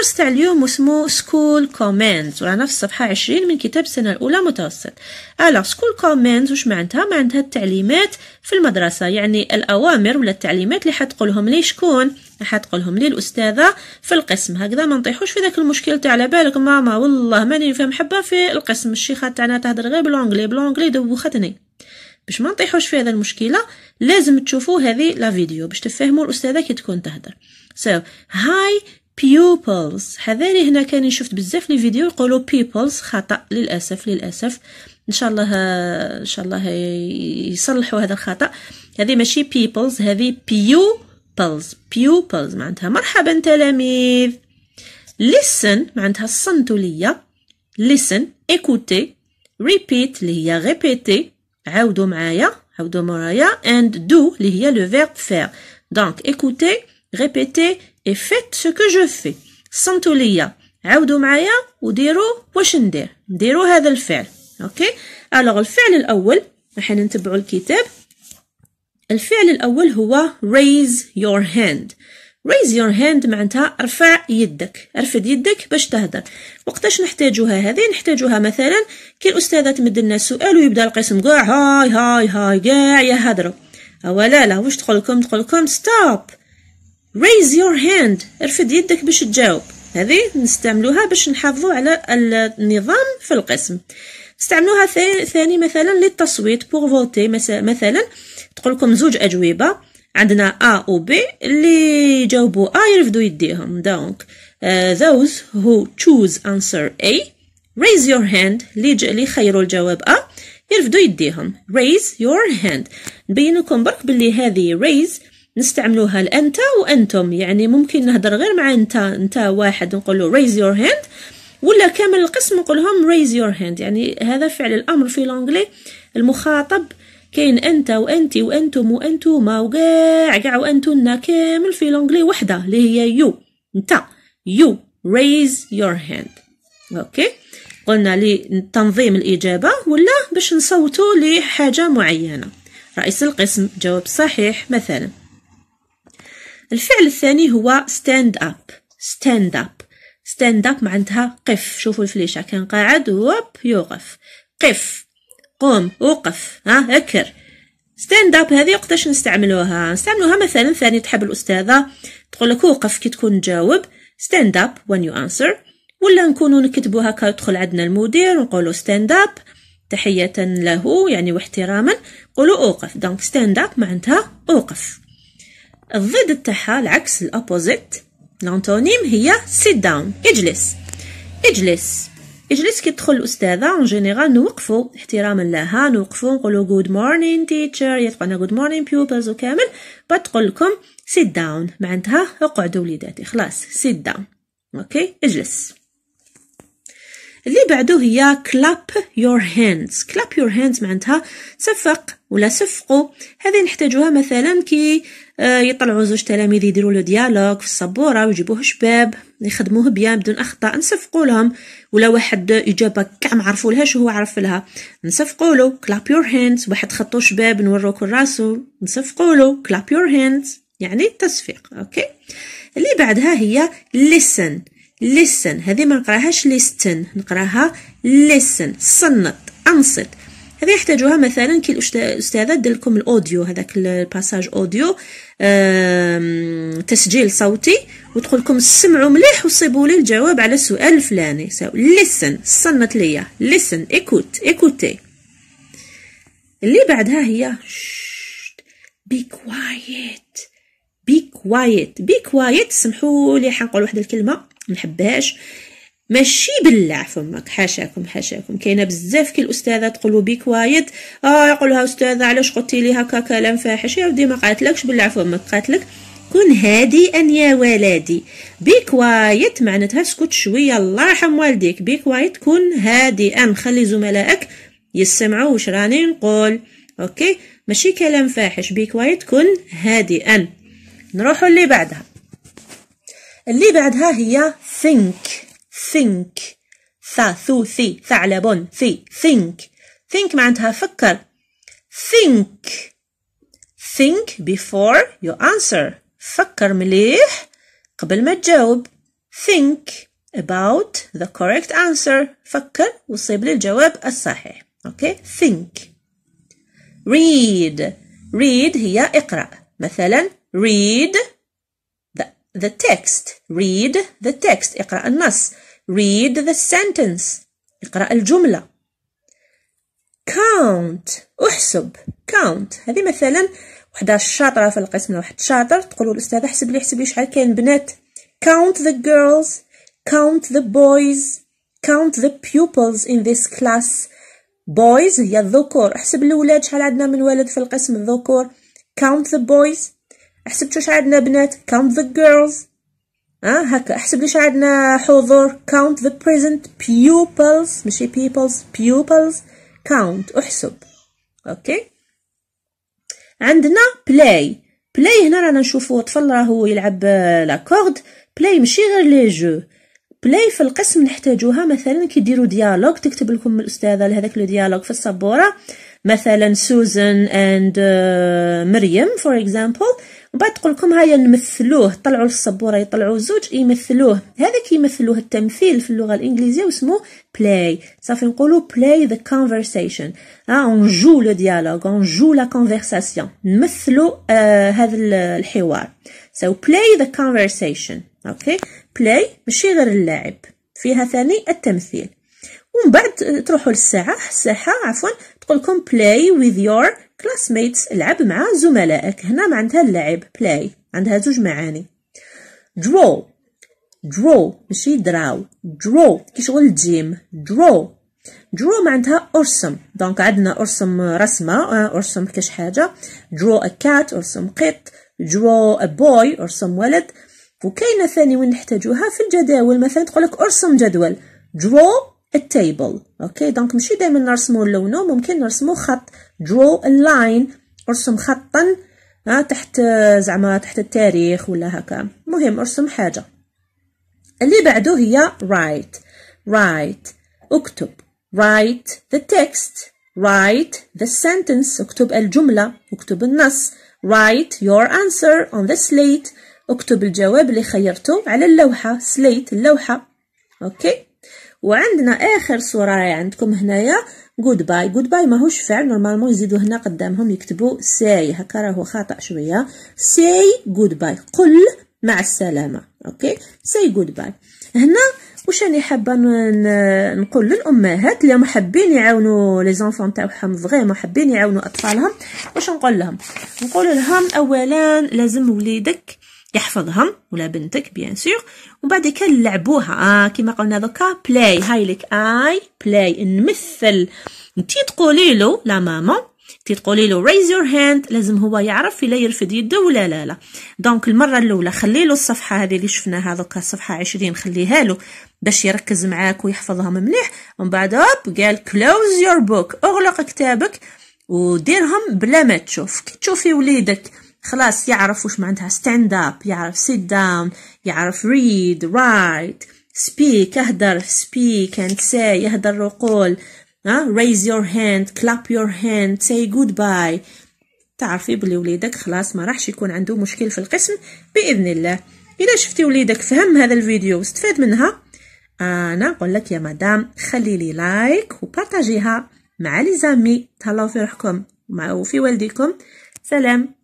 الدرس تاع اليوم اسمه سكول كومنز ورانا في الصفحة 20 من كتاب السنة الأولى متوسط ألا سكول كومنز وش معناتها معناتها التعليمات في المدرسة يعني الأوامر ولا التعليمات اللي حتقولهم لي شكون حتقولهم لي الأستاذة في القسم هكذا ما نطيحوش في ذاك المشكل تاع على بالك ماما والله ماني نفهم حبة في القسم الشيخة تاعنا تهدر غير بالأونجلي بالأونجلي دوختني باش ما نطيحوش في هذا المشكله لازم تشوفوا هذه لا فيديو باش تفهموا الاستاذه كي تكون تهدر so hi pupils حذاري هنا كان شفت بزاف لي فيديو يقولوا peoples خطا للاسف للاسف ان شاء الله ان شاء الله يصلحوا هذا الخطا هذه ماشي peoples هذه pupils pupils معناتها مرحبا تلاميذ listen معناتها صنتوا ليا listen écoutez repeat اللي هي répétez عاودوا معايا عاودوا مورايا and do اللي هي le verbe faire donc écoutez répétez et faites ce que je fais صنتوا ليا عاودوا معايا وديروا واش ندير نديروا هذا الفعل اوكي الوغ الفعل الاول راح نتبعوا الكتاب الفعل الاول هو raise your hand raise your hand معناتها ارفع يدك ارفد يدك باش تهدر وقتاش نحتاجوها هذه نحتاجوها مثلا كي الاستاذه تمد لنا سؤال ويبدا القسم كاع هاي هاي هاي كاع يهضروا اولا لا واش تقول لكم تقول لكم ستوب raise your hand ارفد يدك باش تجاوب هذه نستعملوها باش نحافظوا على النظام في القسم نستعملوها ثاني مثلا للتصويت بور فوتي مثلا تقول لكم زوج اجوبه عندنا ا و بي اللي جاوبوا ا يرفدوا يديهم دونك uh, آه، those who choose answer A raise your hand اللي خيروا الجواب ا يرفدوا يديهم raise your hand نبين لكم برك باللي هذه raise نستعملوها الأنت وأنتم يعني ممكن نهضر غير مع أنت أنت واحد نقوله raise your hand ولا كامل القسم نقولهم raise your hand يعني هذا فعل الأمر في لونجلي المخاطب كاين أنت وأنت وأنتم وأنتوما وكاع كاع وأنتن كامل في لونجلي وحدة اللي هي يو أنت يو raise your hand أوكي قلنا لتنظيم الإجابة ولا باش نصوتوا لحاجة معينة رئيس القسم جواب صحيح مثلا الفعل الثاني هو stand up stand up stand up معناتها قف شوفوا الفليشة كان قاعد ووب يوقف قف قوم وقف ها اكر ستاند اب هذه وقتاش نستعملوها نستعملوها مثلا ثاني تحب الاستاذه تقول لك وقف كي تكون تجاوب ستاند اب when يو انسر ولا نكونوا نكتبوها هكا يدخل عندنا المدير ونقولوا ستاند اب تحيه له يعني واحتراما قولوا اوقف دونك ستاند اب معناتها اوقف الضد تاعها العكس الأبوزيت لانتونيم هي سيت داون اجلس اجلس اجلس كي تدخل الاستاذه اون جينيرال نوقفوا احتراما لها نوقفوا نقولوا جود مورنين تيتشر يا تقولنا جود مورنين بيوبلز وكامل بتقول لكم سيت داون معناتها اقعدوا وليداتي خلاص سيت داون اوكي اجلس اللي بعده هي clap your hands clap your hands معناتها صفق ولا صفقوا هذه نحتاجوها مثلا كي آه، يطلعوا زوج تلاميذ يديروا له ديالوج في السبوره ويجيبوه شباب يخدموه بيان بدون اخطاء نصفقوا لهم ولا واحد اجابه كاع ما عرفولهاش وهو عرف لها نصفقوا له كلاب يور هاندز واحد خطو شباب نوروك راسو نصفقوا له كلاب يور هاندز يعني التصفيق اوكي اللي بعدها هي ليسن ليسن هذه ما نقراهاش listen نقراها ليسن صنط انصت هذه يحتاجوها مثلا كي الاستاذه دير لكم الاوديو هذاك الباساج اوديو تسجيل صوتي وتقول لكم سمعوا مليح وصيبوا لي الجواب على السؤال الفلاني ليسن لسن صنت ليا لسن ايكوت ايكوتي اللي بعدها هي بي كوايت بي كوايت بي كوايت سمحوا لي حنقول واحد الكلمه ما نحبهاش ماشي بالله فمك حاشاكم حاشاكم كاينه بزاف كي الاستاذه تقولوا بك وايد اه يقولها استاذه علاش قلتي لي هكا كلام فاحش يا ودي ما قالتلكش بالله فمك قالتلك كن هادئا يا ولدي بكوايت معناتها اسكت شويه الله يرحم والديك بكوايت كن هادئا خلي زملائك يسمعوا واش راني نقول اوكي ماشي كلام فاحش بكوايت كن هادئا نروحوا اللي بعدها اللي بعدها هي think think ثا ثو ثي ثعلب ثي think think معناتها فكر think think before you answer فكر مليح قبل ما تجاوب think about the correct answer فكر وصيب لي الجواب الصحيح okay think read read هي اقرأ مثلا read the, the text read the text اقرأ النص Read the sentence. اقرأ الجملة. Count. احسب. Count. هذه مثلا وحدة شاطرة في القسم واحد شاطر تقول الأستاذ احسب لي احسب لي شحال كاين بنات. Count the girls. Count the boys. Count the pupils in this class. Boys هي الذكور. احسب الولاد شحال عندنا من ولد في القسم الذكور. Count the boys. احسب شحال عندنا بنات. Count the girls. اه هكا احسب ليش عندنا حضور count the present pupils ماشي peoples pupils count احسب اوكي عندنا play play هنا رانا نشوفو طفل راهو يلعب آه، لاكورد play ماشي غير لي جو بلاي في القسم نحتاجوها مثلا كي ديرو ديالوج تكتب لكم الاستاذه لهذاك لو ديالوج في السبوره مثلا سوزان اند آه، مريم فور اكزامبل بعد تقول لكم هيا نمثلوه طلعوا الصبورة يطلعوا زوج يمثلوه هذا كيمثلوه التمثيل في اللغه الانجليزيه واسمه بلاي صافي نقولوا بلاي ذا كونفرسيشن اون جو لو ديالوغ اون جو لا كونفرساسيون نمثلوا آه هذا الحوار سو بلاي ذا كونفرسيشن اوكي بلاي ماشي غير اللعب فيها ثاني التمثيل ومن بعد تروحوا للساحه الساحه عفوا تقول لكم play with your classmates العب مع زملائك هنا معناتها اللعب play عندها زوج معاني draw draw ماشي دراو draw كي شغل جيم draw draw معناتها ارسم دونك عندنا ارسم رسمه آه، ارسم كاش حاجه draw a cat ارسم قط draw a boy ارسم ولد وكاينه ثاني وين نحتاجوها في الجداول مثلا تقولك ارسم جدول draw التيبل اوكي دونك ماشي دائما نرسمو لونه ممكن نرسمو خط draw a line ارسم خطا ها آه، تحت آه، زعما تحت التاريخ ولا هكا المهم ارسم حاجه اللي بعده هي write write اكتب write the text write the sentence اكتب الجملة اكتب النص write your answer on the slate اكتب الجواب اللي خيرته على اللوحة slate اللوحة اوكي وعندنا اخر صوره راهي عندكم هنايا جود باي جود باي ماهوش فعل نورمالمون يزيدوا هنا قدامهم يكتبوا ساي هكا راهو خطا شويه ساي جود باي قل مع السلامه اوكي ساي جود باي هنا واش راني حابه نقول للامهات اللي حابين يعاونوا لي زونفون تاعهم فريمون حابين يعاونوا اطفالهم واش نقول لهم نقول لهم اولا لازم وليدك يحفظهم ولا بنتك بيان سور ومن بعد كنلعبوها آه كيما قلنا دوكا بلاي هاي لك اي بلاي نمثل انت تقولي له لا ماما انتي تقولي له ريز يور هاند لازم هو يعرف الا يرفد يده ولا لا لا دونك المره الاولى خلي له الصفحه هذه اللي شفناها دوكا الصفحه 20 خليها له باش يركز معاك ويحفظها مليح ومن بعد هوب قال كلوز يور بوك اغلق كتابك وديرهم بلا ما تشوف كي تشوفي وليدك خلاص يعرف وش معناتها stand up يعرف sit down يعرف read write speak اهدر speak and say يهدر وقول ها raise your hand clap your hand say goodbye تعرفي بلي وليدك خلاص ما راحش يكون عنده مشكل في القسم باذن الله الا شفتي وليدك فهم هذا الفيديو واستفاد منها انا أقول لك يا مدام خلي لي لايك وبارطاجيها مع لي زامي تهلاو في روحكم وفي والديكم سلام